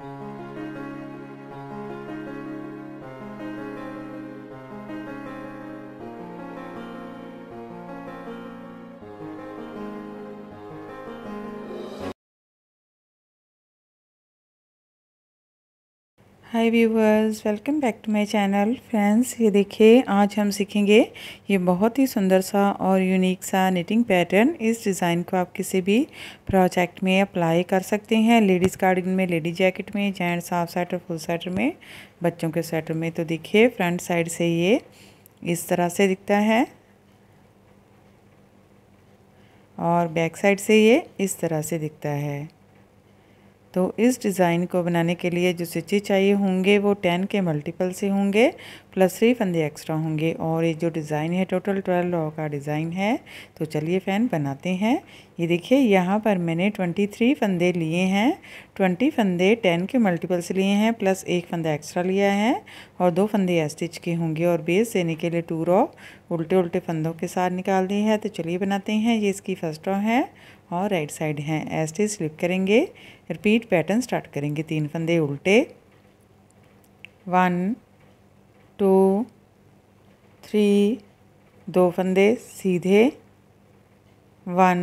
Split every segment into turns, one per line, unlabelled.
you mm. Hi viewers welcome back to my channel friends ये देखिए आज हम सीखेंगे ये बहुत ही सुंदर सा और यूनिक सा निटिंग पैटर्न इस डिज़ाइन को आप किसी भी प्रोजेक्ट में अप्लाई कर सकते हैं लेडीज़ कार्डिगन में लेडीज जैकेट में gents half sweater full sweater में बच्चों के स्वेटर में तो देखिए फ्रंट साइड से ये इस तरह से दिखता है और बैक साइड से ये इस तरह से दिखता है तो इस डिज़ाइन को बनाने के लिए जो स्टिचेज चाहिए होंगे वो टेन के मल्टीपल से होंगे प्लस थ्री फंदे एक्स्ट्रा होंगे और ये जो डिज़ाइन है टोटल ट्वेल्व लॉ का डिज़ाइन है तो चलिए फ़ैन बनाते हैं ये देखिए यहाँ पर मैंने ट्वेंटी थ्री फंदे लिए हैं ट्वेंटी फंदे टेन के मल्टीपल से लिए हैं प्लस एक फंदा एक्स्ट्रा लिया है और दो फंदे स्टिच के होंगे और बेस देने के लिए टू रॉ उल्टे उल्टे फंदों के साथ निकाल दिए हैं तो चलिए बनाते हैं ये इसकी फर्स्ट रॉ है और राइट साइड हैं ऐसे स्लिप करेंगे रिपीट पैटर्न स्टार्ट करेंगे तीन फंदे उल्टे वन टू थ्री दो फंदे सीधे वन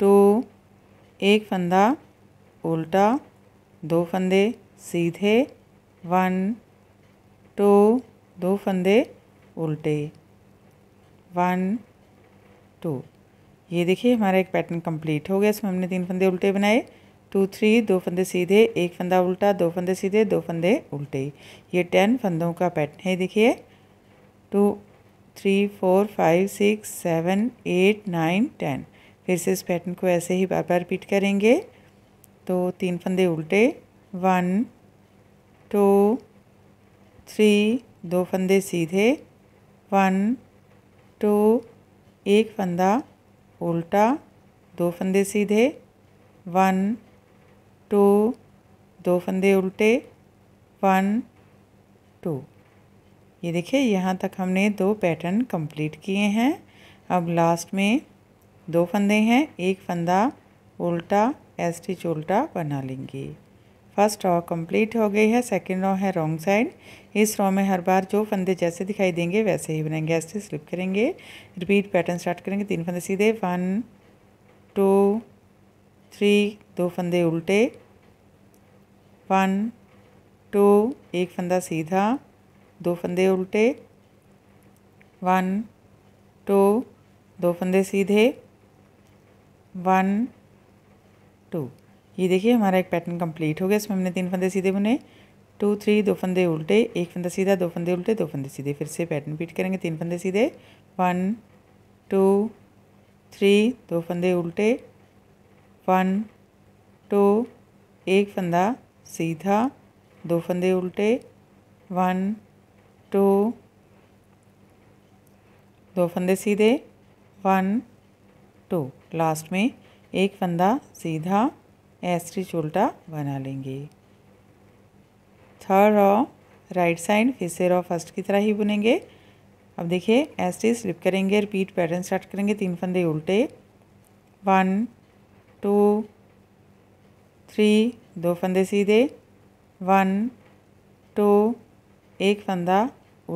टू एक फंदा उल्टा दो फंदे सीधे वन टू दो फंदे उल्टे वन टू ये देखिए हमारा एक पैटर्न कंप्लीट हो गया इसमें हमने तीन फंदे उल्टे बनाए टू थ्री दो फंदे सीधे एक फंदा उल्टा दो फंदे सीधे दो फंदे उल्टे ये टेन फंदों का पैटर्न है देखिए two three four five six seven eight nine ten फिर से इस पैटर्न को ऐसे ही बार बार रिपीट करेंगे तो तीन फंदे उल्टे वन टू थ्री दो फंदे सीधे वन टू एक फंदा उल्टा दो फंदे सीधे वन टू दो फंदे उल्टे वन टू ये देखिए यहाँ तक हमने दो पैटर्न कंप्लीट किए हैं अब लास्ट में दो फंदे हैं एक फंदा उल्टा एस्टिच उल्टा बना लेंगे फर्स्ट रॉ कंप्लीट हो गई है सेकंड रॉ है रॉन्ग साइड इस रॉ में हर बार जो फंदे जैसे दिखाई देंगे वैसे ही बनाएंगे ऐसे स्लिप करेंगे रिपीट पैटर्न स्टार्ट करेंगे तीन फंदे सीधे वन टू थ्री दो फंदे उल्टे वन टू एक फंदा सीधा दो फंदे उल्टे वन टू दो फंदे सीधे वन टू ये देखिए हमारा एक पैटर्न कंप्लीट हो गया इसमें हमने तीन फंदे सीधे बुने टू थ्री दो फंदे उल्टे एक फंदा सीधा दो फंदे उल्टे दो फंदे सीधे फिर से पैटर्न रिपीट करेंगे तीन फंदे सीधे वन टू थ्री दो फंदे उल्टे वन टू एक फंदा सीधा दो फंदे उल्टे वन टू दो फंदे सीधे वन टू लास्ट में एक फंदा सीधा एस्ट्रिच उल्टा बना लेंगे थर्ड रॉ राइट साइड फिर से रॉ फर्स्ट की तरह ही बुनेंगे अब देखिए एस्ट्रिच स्लिप करेंगे रिपीट पैटर्न स्टार्ट करेंगे तीन फंदे उल्टे वन टू थ्री दो फंदे सीधे वन टू एक फंदा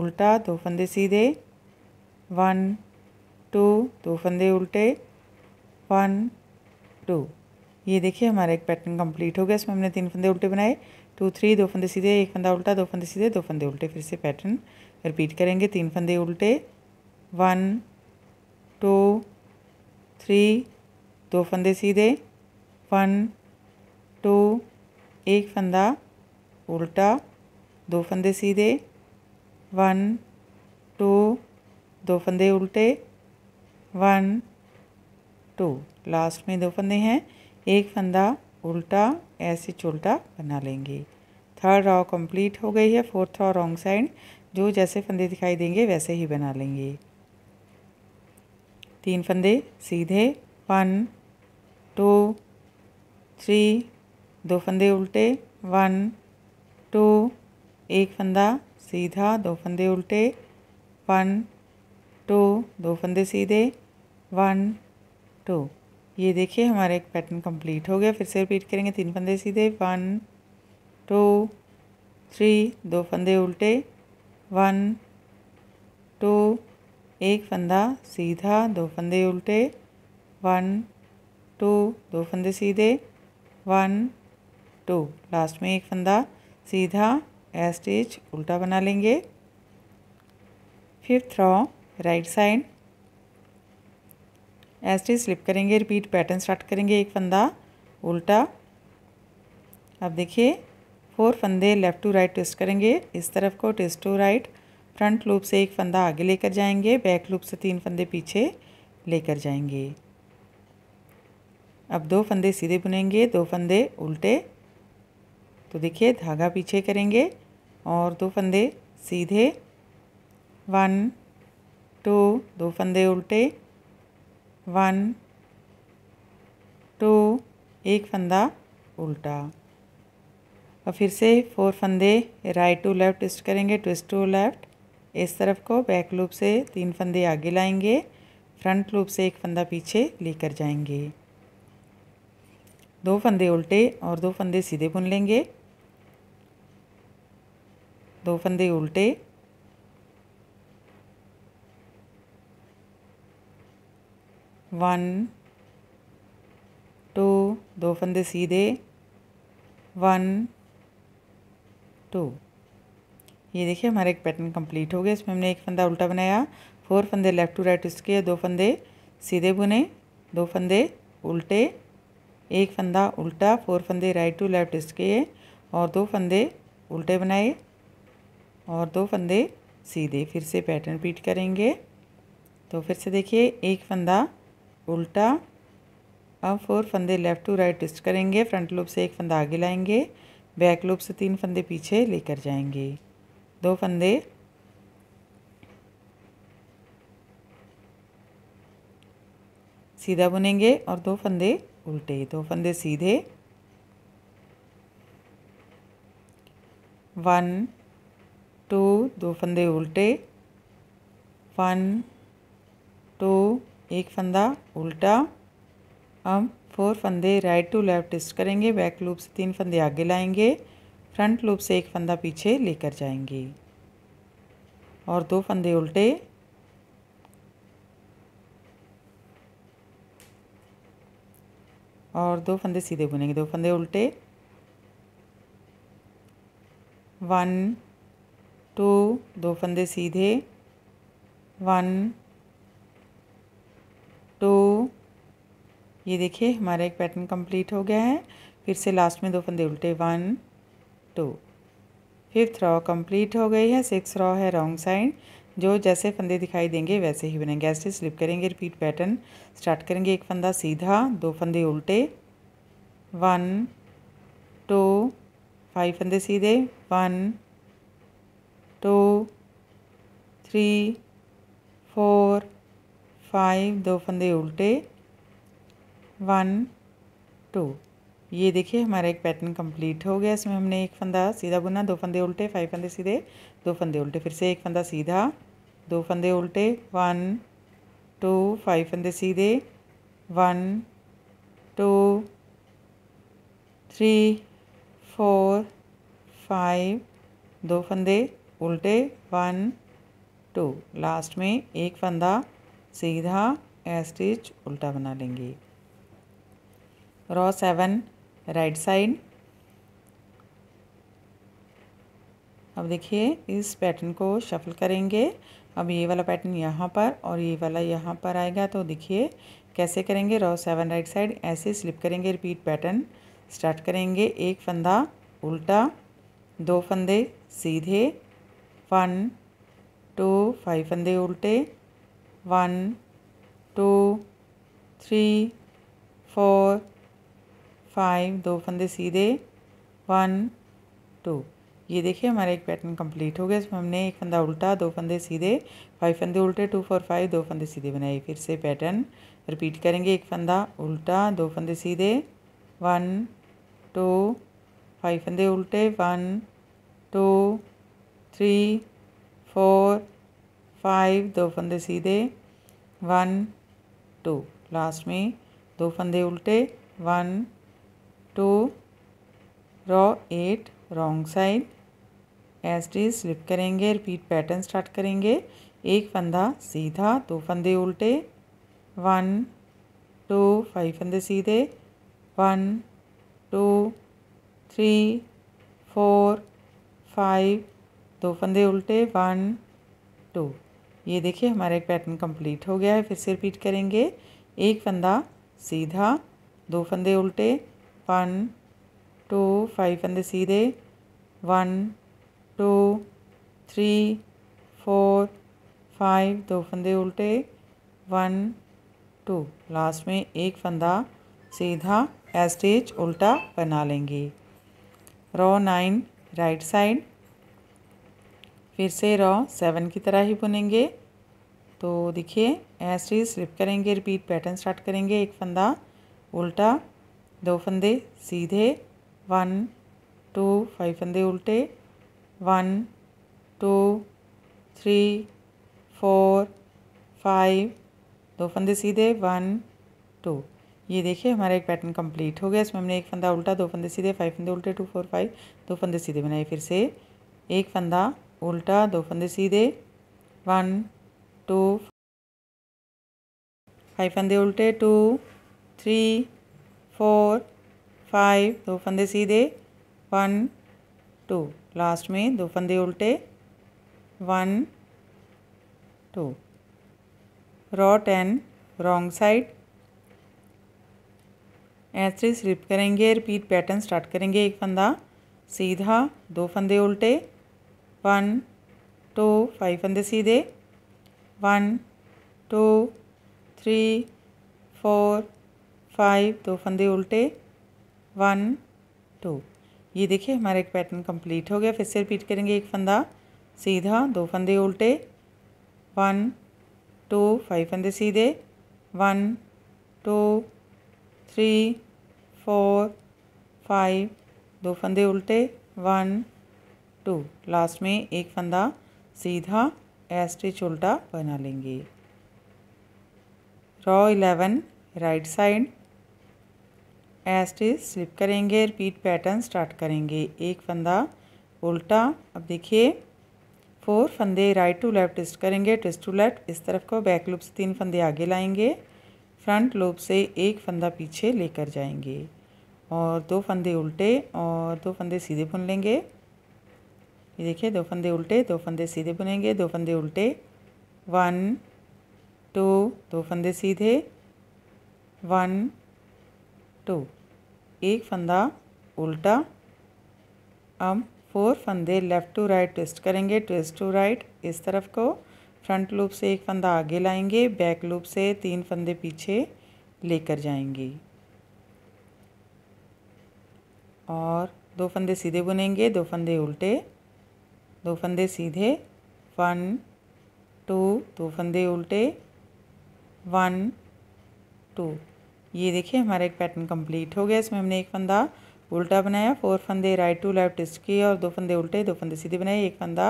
उल्टा दो फंदे सीधे वन टू दो फंदे उल्टे वन टू ये देखिए हमारा एक पैटर्न कंप्लीट हो गया इसमें हमने तीन फंदे उल्टे बनाए टू थ्री दो फंदे सीधे एक फंदा उल्टा दो फंदे सीधे दो फंदे उल्टे फिर से पैटर्न रिपीट करेंगे तीन फंदे उल्टे वन टू थ्री दो फंदे सीधे वन टू एक फंदा उल्टा दो फंदे सीधे वन टू दो फंदे उल्टे वन टू लास्ट में दो फंदे हैं एक फंदा उल्टा ऐसे चुलटा बना लेंगे थर्ड रॉ कंप्लीट हो गई है फोर्थ रॉ रॉन्ग साइड जो जैसे फंदे दिखाई देंगे वैसे ही बना लेंगे तीन फंदे सीधे वन टू थ्री दो फंदे उल्टे वन टू एक फंदा सीधा दो फंदे उल्टे वन टू दो फंदे सीधे वन टू ये देखिए हमारा एक पैटर्न कंप्लीट हो गया फिर से रिपीट करेंगे तीन फंदे सीधे वन टू थ्री दो फंदे उल्टे वन टू एक फंदा सीधा दो फंदे उल्टे वन टू दो फंदे सीधे वन टू लास्ट में एक फंदा सीधा ए स्टिच उल्टा बना लेंगे फिफ्थ रॉ राइट साइड ऐसे स्लिप करेंगे रिपीट पैटर्न स्टार्ट करेंगे एक फंदा उल्टा अब देखिए फोर फंदे लेफ़्ट टू राइट ट्विस्ट करेंगे इस तरफ को twist to right front loop से एक फंदा आगे लेकर जाएंगे बैक लूप से तीन फंदे पीछे लेकर जाएंगे अब दो फंदे सीधे बुनेंगे दो फंदे उल्टे तो देखिए धागा पीछे करेंगे और दो फंदे सीधे वन टू दो फंदे उल्टे वन टू एक फंदा उल्टा और फिर से फोर फंदे राइट टू लेफ़्ट ट्विस्ट करेंगे ट्विस्ट टू लेफ़्ट इस तरफ को बैक लूप से तीन फंदे आगे लाएंगे फ्रंट लूप से एक फंदा पीछे लेकर जाएंगे दो फंदे उल्टे और दो फंदे सीधे बुन लेंगे दो फंदे उल्टे वन टू दो फंदे सीधे वन टू ये देखिए हमारा एक पैटर्न कंप्लीट हो गया इसमें हमने एक फंदा उल्टा बनाया फोर फंदे लेफ़्ट टू राइट ट्विस्ट किया दो फंदे सीधे बुने दो फंदे उल्टे एक फंदा उल्टा फोर फंदे राइट टू लेफ़्ट ट्विस्ट किए और दो फंदे उल्टे बनाए और दो फंदे सीधे फिर से पैटर्न रिपीट करेंगे तो फिर से देखिए एक फंदा उल्टा अब फोर फंदे लेफ़्ट टू राइट ट्विस्ट करेंगे फ्रंट लूप से एक फंदा आगे लाएंगे बैक लूप से तीन फंदे पीछे लेकर जाएंगे दो फंदे सीधा बुनेंगे और दो फंदे उल्टे दो फंदे सीधे वन टू दो फंदे उल्टे वन टू एक फंदा उल्टा हम फोर फंदे राइट टू लेफ्ट ट्विस्ट करेंगे बैक लूप से तीन फंदे आगे लाएंगे फ्रंट लूप से एक फंदा पीछे लेकर जाएंगे और दो फंदे उल्टे और दो फंदे सीधे बुनेंगे दो फंदे उल्टे वन टू दो फंदे सीधे वन ये देखिए हमारा एक पैटर्न कंप्लीट हो गया है फिर से लास्ट में दो फंदे उल्टे one two fifth row complete हो गई है सिक्स रॉ है रॉन्ग साइड जो जैसे फंदे दिखाई देंगे वैसे ही बनेंगे ऐसे स्लिप करेंगे रिपीट पैटर्न स्टार्ट करेंगे एक फंदा सीधा दो फंदे उल्टे वन टू फाइव फंदे सीधे one two three four five दो फंदे उल्टे वन टू ये देखिए हमारा एक पैटर्न कंप्लीट हो गया इसमें हमने एक फंदा सीधा बुना दो फंदे उल्टे फाइव फंदे सीधे दो फंदे उल्टे फिर से एक फंदा सीधा दो फंदे उल्टे वन टू फाइव फंदे सीधे one two three four five दो फंदे उल्टे वन टू लास्ट में एक फंदा सीधा एस्टिच उल्टा बना लेंगे row 7 right side अब देखिए इस पैटर्न को शफल करेंगे अब ये वाला पैटर्न यहाँ पर और ये वाला यहाँ पर आएगा तो देखिए कैसे करेंगे रॉ सेवन राइट साइड ऐसे स्लिप करेंगे रिपीट पैटर्न स्टार्ट करेंगे एक फंदा उल्टा दो फंदे सीधे वन टू फाइव फंदे उल्टे one two three four five दो फंदे सीधे वन टू ये देखिए हमारा एक पैटर्न कंप्लीट हो गया इसमें हमने एक फंदा उल्टा दो फंदे सीधे फाइव फंदे उल्टे टू फोर फाइव दो फंदे सीधे बनाए फिर से पैटर्न रिपीट करेंगे एक फंदा उल्टा दो फंदे सीधे वन टू फाइव फंदे उल्टे one two three four five दो फंदे सीधे वन टू लास्ट में दो फंदे उल्टे one two row eight wrong side डी स्लिप करेंगे रिपीट पैटर्न स्टार्ट करेंगे एक फंदा सीधा दो फंदे उल्टे वन टू फाइव फंदे सीधे one two three four five दो फंदे उल्टे वन टू ये देखिए हमारा एक पैटर्न कंप्लीट हो गया है फिर से रिपीट करेंगे एक फंदा सीधा दो फंदे उल्टे वन टू फाइव अंदर सीधे one two three four five दो फंदे उल्टे वन टू लास्ट में एक फंदा सीधा एस्टेज उल्टा बना लेंगे रॉ नाइन राइट साइड फिर से रॉ सेवन की तरह ही बुनेंगे तो देखिए एस्टेज स्लिप करेंगे रिपीट पैटर्न स्टार्ट करेंगे एक फंदा उल्टा दो फंदे सीधे वन टू फाइव फंदे उल्टे one two three four five दो फंदे सीधे वन टू ये देखिए हमारा एक पैटर्न कंप्लीट हो गया इसमें हमने एक फंदा उल्टा दो फंदे सीधे फाइव फंदे उल्टे टू फोर फाइव दो फंदे सीधे बनाए फिर से एक फंदा उल्टा दो फंदे सीधे वन टू फाइव फंदे उल्टे टू थ्री फोर फाइव दो फंदे सीधे वन टू लास्ट में दो फंदे उल्टे one two row ten wrong side ऐसे स्लिप करेंगे रिपीट पैटर्न स्टार्ट करेंगे एक फंदा सीधा दो फंदे उल्टे वन टू फाइव फंदे सीधे one two three four five दो फंदे उल्टे वन टू ये देखिए हमारा एक पैटर्न कंप्लीट हो गया फिर से रिपीट करेंगे एक फंदा सीधा दो फंदे उल्टे वन टू फाइव फंदे सीधे one two three four five दो फंदे उल्टे वन टू लास्ट में एक फंदा सीधा एस्ट्रिच उल्टा बना लेंगे रॉ इलेवन राइट साइड एस्टिस स्लिप करेंगे रिपीट पैटर्न स्टार्ट करेंगे एक फंदा उल्टा अब देखिए फोर फंदे राइट टू लेफ्ट ट्विस्ट करेंगे ट्विस्ट टू लेफ्ट इस तरफ को बैक लूप से तीन फंदे आगे लाएंगे फ्रंट लूप से एक फंदा पीछे लेकर जाएंगे और दो फंदे उल्टे और दो फंदे सीधे बुन लेंगे ये देखिए दो फंदे उल्टे दो फंदे सीधे बुनेंगे दो फंदे उल्टे वन टू दो फंदे सीधे वन टू एक फंदा उल्टा हम फोर फंदे लेफ़्ट टू राइट ट्विस्ट करेंगे ट्विस्ट टू राइट इस तरफ को फ्रंट लूप से एक फंदा आगे लाएंगे बैक लूप से तीन फंदे पीछे लेकर जाएंगे और दो फंदे सीधे बुनेंगे दो फंदे उल्टे दो फंदे सीधे वन टू दो फंदे उल्टे वन टू ये देखिए हमारा एक पैटर्न कंप्लीट हो गया इसमें हमने एक फंदा उल्टा बनाया फोर फंदे राइट टू लेफ्ट किए और दो फंदे उल्टे दो फंदे सीधे बनाए एक फंदा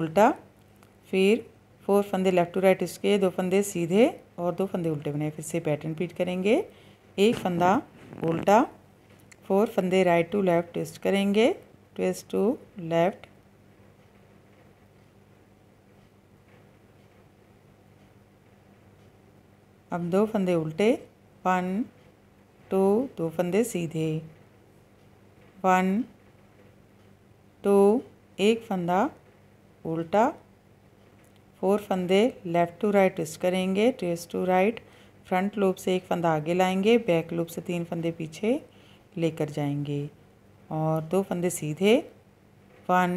उल्टा फिर फोर फंदे लेफ्ट टू राइट किए दो फंदे सीधे और दो फंदे उल्टे बनाए फिर से पैटर्न रिपीट करेंगे एक फंदा उल्टा फोर फंदे राइट टू लेफ्ट ट्विस्ट करेंगे ट्विस्ट टू लेफ्ट अब दो फंदे उल्टे वन टू दो फंदे सीधे वन टू एक फंदा उल्टा फोर फंदे लेफ़्ट टू राइट ट्विस्ट करेंगे twist to right front loop से एक फंदा आगे लाएंगे बैक लूप से तीन फंदे पीछे लेकर जाएंगे और दो फंदे सीधे वन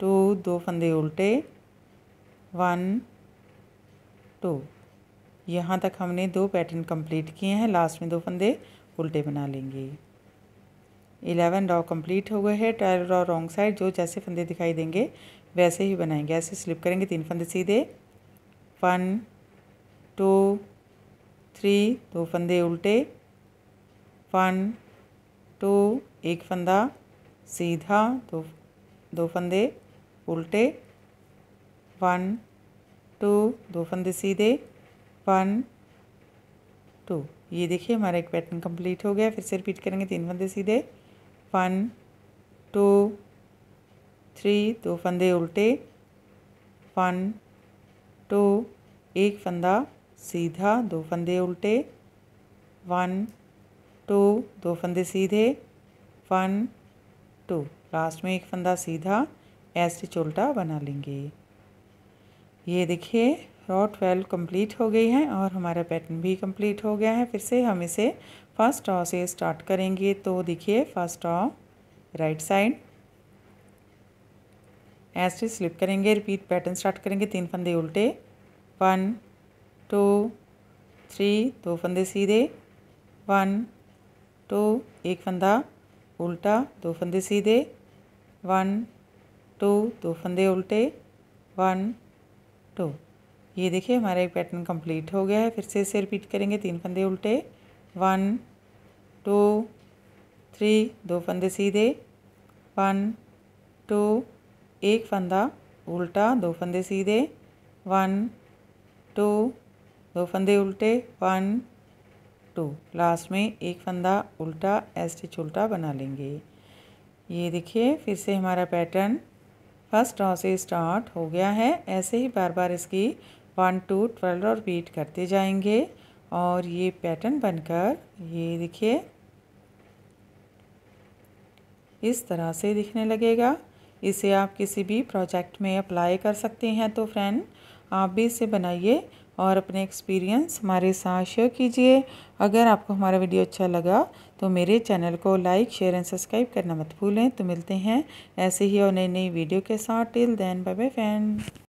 टू दो फंदे उल्टे वन टू यहाँ तक हमने दो पैटर्न कंप्लीट किए हैं लास्ट में दो फंदे उल्टे बना लेंगे इलेवन रॉ कंप्लीट हो गए हैं ट्वेल्व रॉ रॉन्ग साइड जो जैसे फंदे दिखाई देंगे वैसे ही बनाएंगे ऐसे स्लिप करेंगे तीन फंदे सीधे वन टू थ्री दो फंदे उल्टे वन टू एक फंदा सीधा दो दो फंदे उल्टे वन टू दो फंदे सीधे वन टू ये देखिए हमारा एक पैटर्न कंप्लीट हो गया फिर से रिपीट करेंगे तीन फंदे सीधे वन टू थ्री दो फंदे उल्टे वन टू एक फंदा सीधा दो फंदे उल्टे वन टू दो फंदे सीधे वन टू लास्ट में एक फंदा सीधा ऐसे चोल्टा बना लेंगे ये देखिए रॉ ट्वेल्व कंप्लीट हो गई है और हमारा पैटर्न भी कंप्लीट हो गया है फिर से हम इसे फर्स्ट रॉ से स्टार्ट करेंगे तो देखिए फर्स्ट रॉ राइट साइड ऐसे स्लिप करेंगे रिपीट पैटर्न स्टार्ट करेंगे तीन फंदे उल्टे वन टू थ्री दो फंदे सीधे वन टू एक फंदा उल्टा दो फंदे सीधे वन टू दो फंदे उल्टे वन टू ये देखिए हमारा एक पैटर्न कंप्लीट हो गया है फिर से इसे रिपीट करेंगे तीन फंदे उल्टे वन टू थ्री दो फंदे सीधे वन टू एक फंदा उल्टा दो फंदे सीधे वन टू दो फंदे उल्टे वन टू लास्ट में एक फंदा उल्टा एस स्टिच उल्टा बना लेंगे ये देखिए फिर से हमारा पैटर्न फर्स्ट रॉ से स्टार्ट हो गया है ऐसे ही बार बार इसकी वन टू ट्वेल्व और वेट करते जाएंगे और ये पैटर्न बनकर ये देखिए इस तरह से दिखने लगेगा इसे आप किसी भी प्रोजेक्ट में अप्लाई कर सकते हैं तो फ्रेंड आप भी इसे बनाइए और अपने एक्सपीरियंस हमारे साथ शेयर कीजिए अगर आपको हमारा वीडियो अच्छा लगा तो मेरे चैनल को लाइक शेयर एंड सब्सक्राइब करना मत भूलें तो मिलते हैं ऐसे ही और नई नई वीडियो के साथ till then bye bye friend